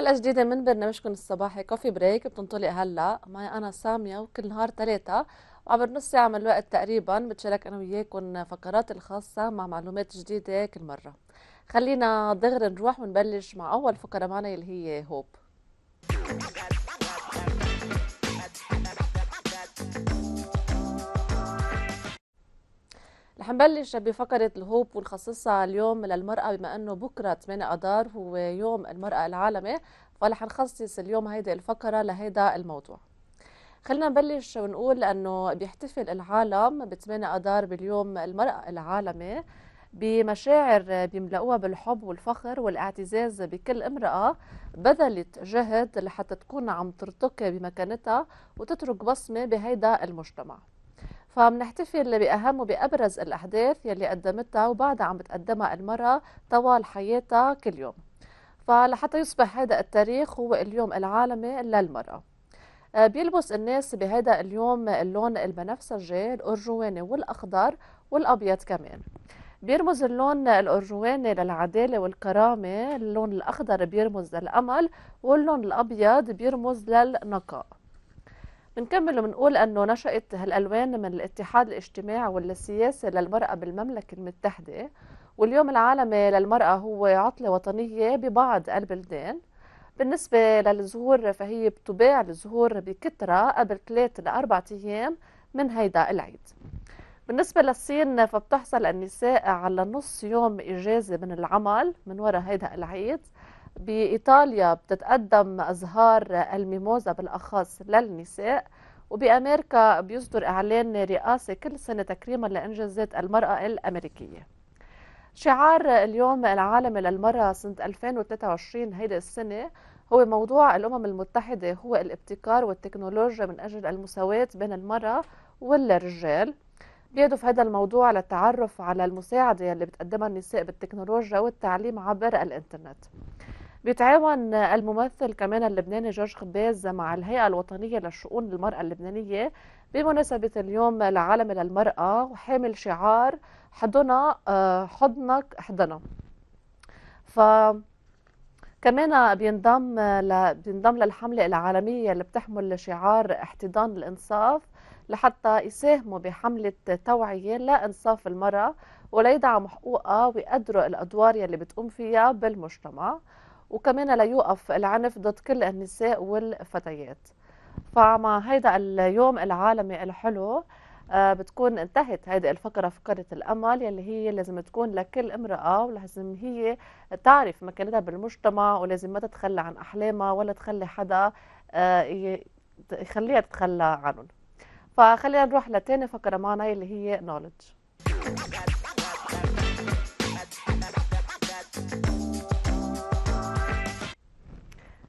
حلقة جديدة من برنامجكم الصباحي كوفي بريك بتنطلق هلا معي أنا سامية وكل نهار ثلاثة وعبر نص ساعة من الوقت تقريبا بتشارك أنا وياكم فقرات الخاصة مع معلومات جديدة كل مرة خلينا دغري نروح ونبلش مع أول فقرة معنا اللي هي هوب رح نبلش بفقرة الهوب ونخصصها اليوم للمرأة بما أنه بكرة 8 أذار هو يوم المرأة العالمي فرح نخصص اليوم هيدي الفقرة لهيدا الموضوع خلينا نبلش ونقول أنه بيحتفل العالم ب 8 أذار باليوم المرأة العالمي بمشاعر بيملأوها بالحب والفخر والاعتزاز بكل امرأة بذلت جهد لحتى تكون عم ترتقي بمكانتها وتترك بصمة بهيدا المجتمع فبنحتفل بأهم وبأبرز الأحداث يلي قدمتها وبعدها عم بتقدمها المرأة طوال حياتها كل يوم فلحتى يصبح هذا التاريخ هو اليوم العالمي للمرأة آه، بيلبس الناس بهذا اليوم اللون البنفسجي الأرجواني والأخضر والأبيض كمان بيرمز اللون الأرجواني للعدالة والكرامة اللون الأخضر بيرمز للأمل واللون الأبيض بيرمز للنقاء بنكمل وبنقول أنه نشأت هالألوان من الاتحاد الاجتماعي والسياسي للمرأة بالمملكة المتحدة واليوم العالمي للمرأة هو عطلة وطنية ببعض البلدان بالنسبة للزهور فهي بتباع الزهور بكثرة قبل ثلاث لأربع أيام من هيدا العيد بالنسبة للصين فبتحصل النساء على نص يوم إجازة من العمل من وراء هيدا العيد بإيطاليا بتتقدم أزهار الميموزا بالأخص للنساء وبأمريكا بيصدر إعلان رئاسي كل سنة تكريما لإنجازات المرأة الأمريكية شعار اليوم العالمي للمرأة سنة 2023 هيدي السنة هو موضوع الأمم المتحدة هو الابتكار والتكنولوجيا من أجل المساواة بين المرأة والرجال بيهدف هذا الموضوع للتعرف على المساعدة اللي بتقدمها النساء بالتكنولوجيا والتعليم عبر الإنترنت بيتعاون الممثل كمان اللبناني جورج خباز مع الهيئة الوطنية للشؤون المرأة اللبنانية بمناسبة اليوم العالمي للمرأة وحامل شعار حضنا آه، حضنك احضنا ف كمان بينضم ل... بينضم للحملة العالمية اللي بتحمل شعار احتضان الإنصاف لحتى يساهموا بحملة توعية لإنصاف المرأة وليدعموا حقوقها ويقدروا الأدوار يلي بتقوم فيها بالمجتمع وكمان لا يوقف العنف ضد كل النساء والفتيات فمع هيدا اليوم العالمي الحلو آه، بتكون انتهت هيدي الفقرة فقرة الأمل يلي هي لازم تكون لكل امرأة ولازم هي تعرف مكانتها بالمجتمع ولازم ما تتخلى عن أحلامها ولا تخلي حدا آه، يخليها تتخلى عنهم فخلينا نروح لتاني فقرة معنا اللي هي knowledge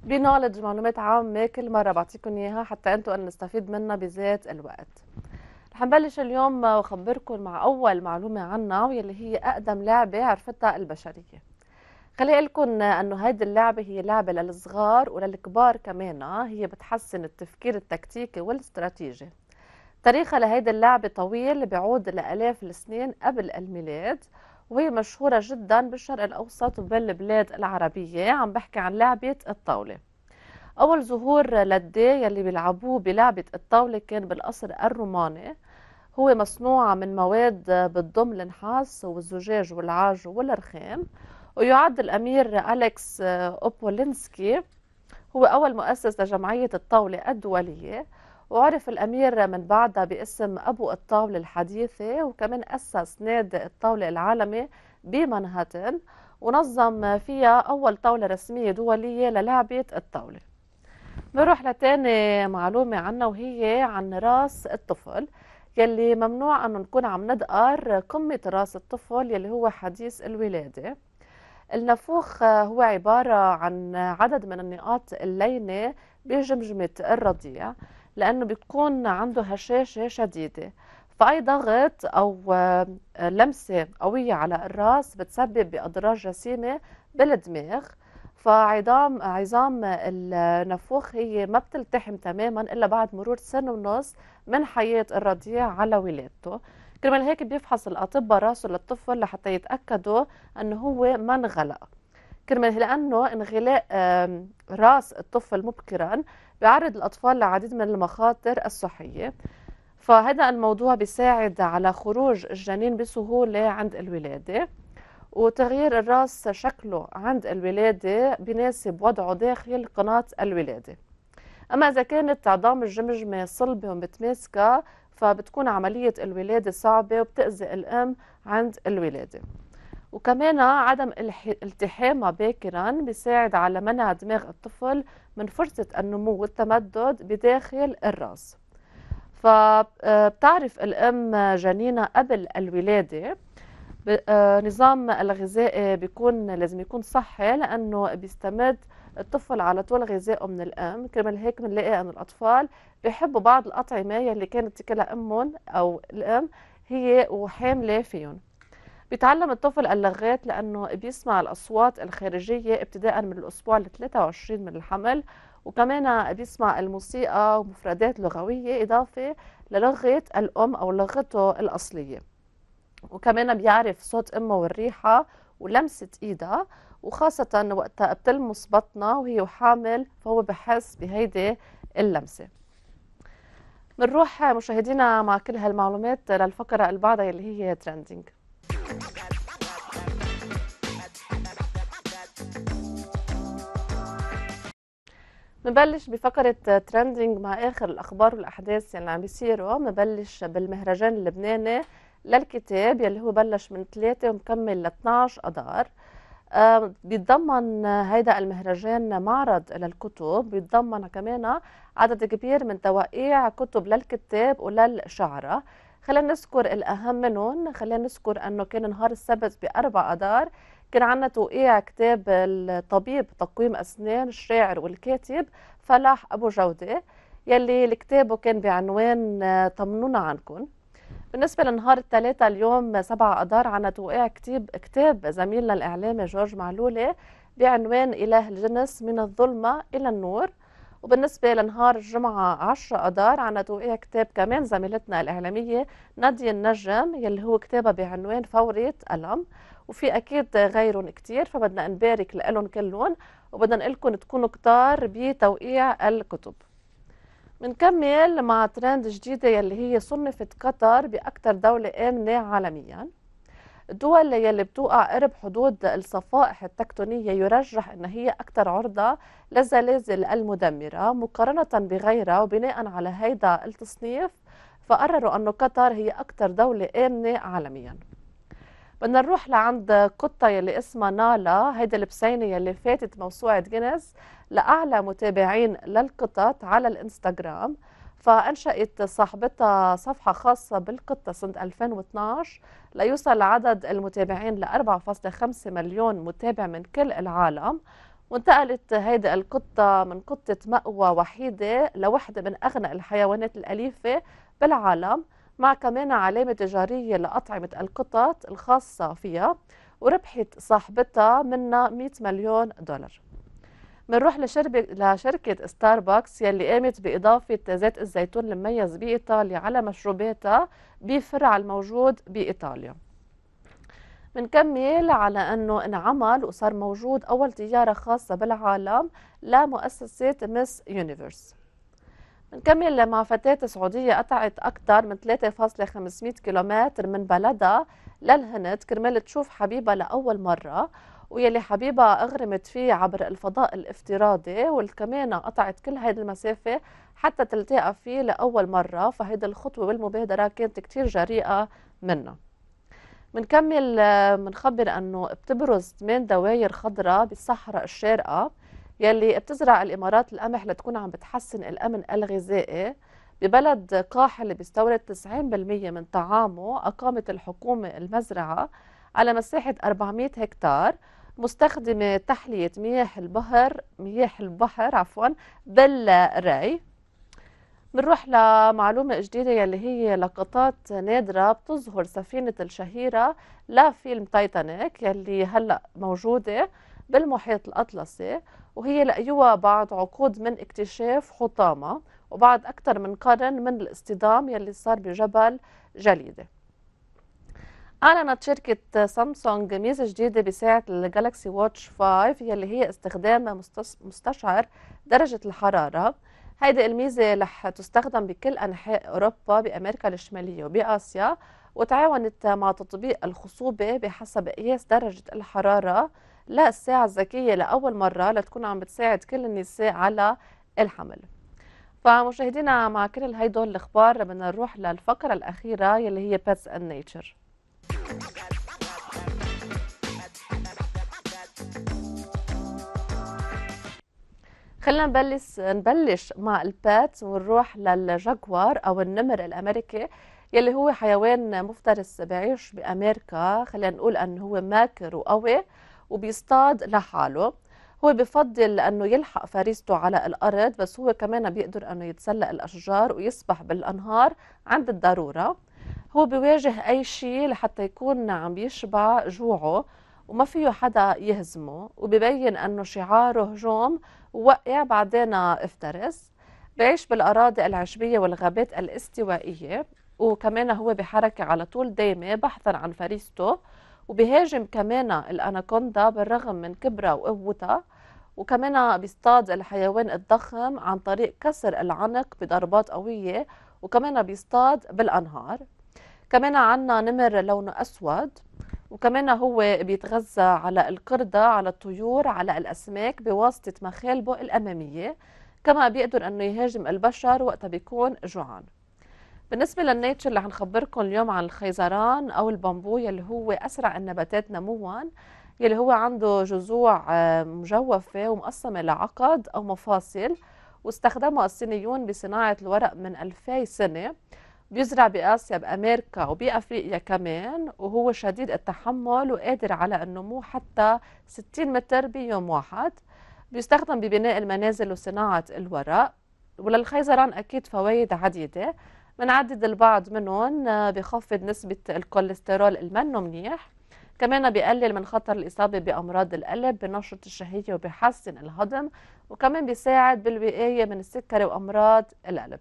بنولج معلومات عامه كل مره بعطيكم اياها حتى انتم أن نستفيد منها بذات الوقت رح نبلش اليوم وخبركم مع اول معلومه عنا واللي هي اقدم لعبه عرفتها البشريه خلي لكم انه هيدي اللعبه هي لعبه للصغار وللكبار كمان هي بتحسن التفكير التكتيكي والاستراتيجي تاريخها لهيدي اللعبه طويل بيعود لالاف السنين قبل الميلاد وهي مشهورة جدا بالشرق الأوسط وبالبلاد العربية عم بحكي عن لعبة الطاولة أول ظهور للدي يلي بيلعبوه بلعبة الطاولة كان بالقصر الروماني هو مصنوع من مواد بتضم النحاس والزجاج والعاج والرخام ويعد الأمير أليكس أوبولينسكي هو أول مؤسس لجمعية الطاولة الدولية وعرف الأمير من بعدها باسم أبو الطاولة الحديثة وكمان أسس نادي الطاولة العالمي بمنهاتن ونظم فيها أول طاولة رسمية دولية للعبة الطاولة بنروح لتاني معلومة عنا وهي عن راس الطفل يلي ممنوع أنه نكون عم ندقر قمة راس الطفل يلي هو حديث الولادة النفوخ هو عبارة عن عدد من النقاط اللينة بجمجمة الرضيع لأنه بتكون عنده هشاشة شديدة فأي ضغط أو آه، لمسة قوية على الرأس بتسبب بأضرار جسيمة بالدماغ فعظام عظام النافوخ هي ما بتلتحم تماما الا بعد مرور سنه ونص من حياه الرضيع على ولادته كرمال هيك بيفحص الاطباء راسه للطفل لحتى يتاكدوا انه هو ما انغلق كرمال لانه انغلاق راس الطفل مبكرا بيعرض الأطفال لعديد من المخاطر الصحية فهذا الموضوع بيساعد على خروج الجنين بسهولة عند الولادة وتغيير الراس شكله عند الولادة بناسب وضعه داخل قناة الولادة أما إذا كانت عظام الجمجمة صلبة ومتماسكة فبتكون عملية الولادة صعبة وبتأذي الأم عند الولادة وكمان عدم التحامها باكرا بيساعد على منع دماغ الطفل من فرصة النمو والتمدد بداخل الرأس فبتعرف آه، الأم جنينة قبل الولادة آه، نظام الغذائي بيكون لازم يكون صحي لأنه بيستمد الطفل على طول غذائه من الأم كرمال هيك بنلاقي أن الأطفال بيحبوا بعض الأطعمة يلي كانت تاكلها أمهم أو الأم هي وحاملة فيهم بيتعلم الطفل اللغات لأنه بيسمع الأصوات الخارجية ابتداء من الأسبوع ال 23 من الحمل وكمان بيسمع الموسيقى ومفردات لغوية إضافة للغة الأم أو لغته الأصلية وكمان بيعرف صوت أمه والريحة ولمسة إيدها وخاصة وقتها بتلمس بطنها وهي وحامل فهو بحس بهيدي اللمسة بنروح مشاهدينا مع كل هالمعلومات للفقرة البعضة اللي هي ترندنج نبلش بفقرة ترندنج مع آخر الأخبار والأحداث اللي عم بيصيروا نبلش بالمهرجان اللبناني للكتاب يلي هو بلش من 3 ومكمل ل 12 أذار آه بيتضمن هيدا المهرجان معرض للكتب بيتضمن كمان عدد كبير من توقيع كتب للكتاب وللشعراء خلينا نذكر الأهم منهم خلينا نذكر أنه كان نهار السبت بأربع أذار كان عندنا توقيع كتاب الطبيب تقويم أسنان الشاعر والكاتب فلاح أبو جودة يلي الكتابه كان بعنوان طمنونا آه، عنكم بالنسبة لنهار الثلاثة اليوم 7 آه، أدار عنا توقيع كتاب كتاب زميلنا الإعلامي جورج معلولة بعنوان إله الجنس من الظلمة إلى النور وبالنسبة لنهار الجمعة 10 أدار عنا توقيع كتاب كمان زميلتنا الإعلامية نادية النجم يلي هو كتابها بعنوان فورية ألم وفي أكيد غيرهم كثير فبدنا نبارك لهم كلهم وبدنا نقول لكم تكونوا كتار بتوقيع الكتب بنكمل مع ترند جديدة يلي هي صنفت قطر بأكثر دولة آمنة عالمياً الدول يلي بتوقع قرب حدود الصفائح التكتونية يرجح أن هي أكثر عرضة للزلازل المدمرة مقارنة بغيرها وبناء على هيدا التصنيف فقرروا أن قطر هي أكثر دولة آمنة عالمياً بدنا نروح لعند قطه يلي اسمها نالا هيدا البسينه يلي فاتت موسوعه جينيس لاعلى متابعين للقطط على الانستغرام فانشات صاحبتها صفحه خاصه بالقطه سنه 2012 ليوصل عدد المتابعين ل 4.5 مليون متابع من كل العالم وانتقلت هيدي القطة من قطة مأوى وحيدة لوحدة من أغنى الحيوانات الأليفة بالعالم مع كمان علامة تجارية لأطعمة القطط الخاصة فيها وربحت صاحبتها منها 100 مليون دولار منروح لشركة ستاربكس يلي قامت بإضافة زيت الزيتون المميز بإيطاليا على مشروباتها بفرع الموجود بإيطاليا منكمل على أنه انعمل وصار موجود أول طيارة خاصة بالعالم لمؤسسة مس يونيفرس نكمل مع فتاة سعودية قطعت أكثر من 3.500 كيلومتر من بلدها للهند كرمال تشوف حبيبها لأول مرة ويلي حبيبها أغرمت فيه عبر الفضاء الافتراضي والكمان قطعت كل هيدي المسافة حتى تلتقى فيه لأول مرة فهيدي الخطوة والمبادرة كانت كتير جريئة منها منكمل منخبر آه، أنه بتبرز 8 دواير خضراء بالصحراء الشارقة يلي بتزرع الامارات القمح لتكون عم بتحسن الامن الغذائي ببلد قاحل بيستورد 90% من طعامه أقامت الحكومة المزرعة على مساحة 400 هكتار مستخدمة تحلية مياه البحر مياه البحر عفوا بالري بنروح لمعلومة جديدة يلي هي لقطات نادرة بتظهر سفينة الشهيرة لفيلم تايتانيك يلي هلأ موجودة بالمحيط الأطلسي وهي لقيوها بعد عقود من اكتشاف حطامة وبعد أكثر من قرن من الاصطدام يلي صار بجبل جليدة أعلنت شركة سامسونج ميزة جديدة بساعة الجالكسي واتش 5 يلي هي استخدام مستشعر درجة الحرارة هيدي الميزة رح تستخدم بكل أنحاء أوروبا بأمريكا الشمالية وبآسيا وتعاونت مع تطبيق الخصوبة بحسب قياس درجة الحرارة للساعة الذكية لأول مرة لتكون عم بتساعد كل النساء على الحمل فمشاهدينا مع كل هيدول الاخبار بدنا نروح للفقره الاخيره يلي هي Pets اند نيتشر خلينا نبلش نبلش مع البات ونروح للجاكوار او النمر الامريكي يلي هو حيوان مفترس بعيش بامريكا خلينا نقول انه هو ماكر وقوي وبيصطاد لحاله هو بفضل انه يلحق فريسته على الارض بس هو كمان بيقدر انه يتسلق الاشجار ويسبح بالانهار عند الضروره هو بيواجه اي شيء لحتى يكون عم يشبع جوعه وما فيه حدا يهزمه وببين انه شعاره هجوم وقع بعدين افترس بعيش بالاراضي العشبيه والغابات الاستوائيه وكمان هو بحركه على طول دايمه بحثا عن فريسته وبيهاجم كمان الاناكوندا بالرغم من كبرها وقوتها وكمان بيصطاد الحيوان الضخم عن طريق كسر العنق بضربات قوية وكمان بيصطاد بالأنهار كمان عنا نمر لونه أسود وكمان هو بيتغذى على القردة على الطيور على الأسماك بواسطة مخالبه الأمامية كما بيقدر أنه يهاجم البشر وقتها بيكون جوعان بالنسبة للنيتشر اللي هنخبركم اليوم عن الخيزران أو البامبو يلي هو أسرع النباتات نموا يلي هو عنده جذوع آه، مجوفة ومقسمة لعقد أو مفاصل واستخدمه الصينيون بصناعة الورق من 2000 سنة بيزرع بآسيا بأمريكا وبأفريقيا كمان وهو شديد التحمل وقادر على النمو حتى 60 متر بيوم واحد بيستخدم ببناء المنازل وصناعة الورق وللخيزران أكيد فوائد عديدة بنعدد البعض منهم آه، بخفض نسبة الكوليسترول المنه منيح كمان بيقلل من خطر الإصابة بأمراض القلب بنشط الشهية وبيحسن الهضم وكمان بيساعد بالوقاية من السكري وأمراض القلب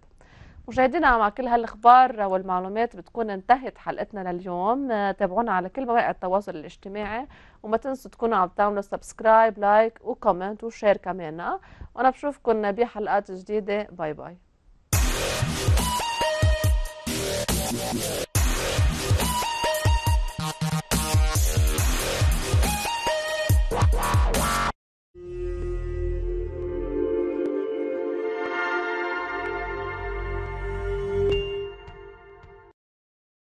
مشاهدينا مع كل هالاخبار والمعلومات بتكون انتهت حلقتنا لليوم آه، تابعونا على كل مواقع التواصل الاجتماعي وما تنسوا تكونوا عم تعملوا سبسكرايب لايك وكومنت وشير كمان آه، وانا بشوفكم بحلقات جديده باي باي Yeah.